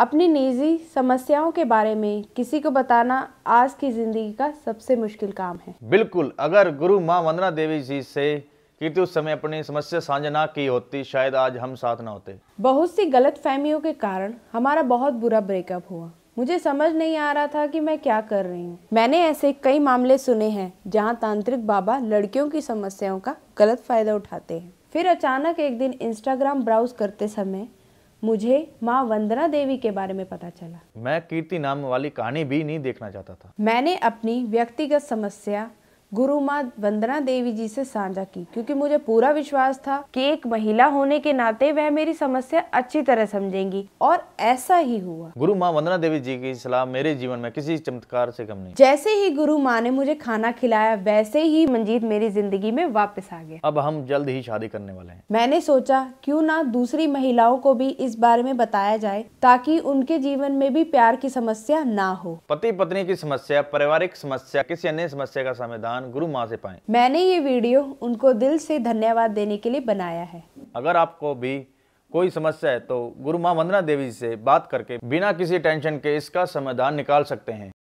अपनी निजी समस्याओं के बारे में किसी को बताना आज की जिंदगी का सबसे मुश्किल काम है बिल्कुल अगर गुरु माँ वंदना देवी जी से कीर्ति तो उस समय अपनी समस्या साझा ना की होती शायद आज हम साथ ना होते बहुत सी गलत फहमियों के कारण हमारा बहुत बुरा ब्रेकअप हुआ मुझे समझ नहीं आ रहा था कि मैं क्या कर रही हूँ मैंने ऐसे कई मामले सुने हैं जहाँ तांत्रिक बाबा लड़कियों की समस्याओं का गलत फायदा उठाते हैं फिर अचानक एक दिन इंस्टाग्राम ब्राउज करते समय मुझे माँ वंदना देवी के बारे में पता चला मैं कीर्ति नाम वाली कहानी भी नहीं देखना चाहता था मैंने अपनी व्यक्तिगत समस्या गुरु माँ वंदना देवी जी से साझा की क्योंकि मुझे पूरा विश्वास था कि एक महिला होने के नाते वह मेरी समस्या अच्छी तरह समझेंगी और ऐसा ही हुआ गुरु माँ वंदना देवी जी की सलाह मेरे जीवन में किसी चमत्कार से कम नहीं जैसे ही गुरु माँ ने मुझे खाना खिलाया वैसे ही मंजीत मेरी जिंदगी में वापस आ गया अब हम जल्द ही शादी करने वाले हैं मैंने सोचा क्यूँ ना दूसरी महिलाओं को भी इस बारे में बताया जाए ताकि उनके जीवन में भी प्यार की समस्या ना हो पति पत्नी की समस्या पारिवारिक समस्या किसी अन्य समस्या का समाधान ज्ञान गुरु माँ से पाए मैंने ये वीडियो उनको दिल से धन्यवाद देने के लिए बनाया है अगर आपको भी कोई समस्या है तो गुरु माँ वंदना देवी से बात करके बिना किसी टेंशन के इसका समाधान निकाल सकते हैं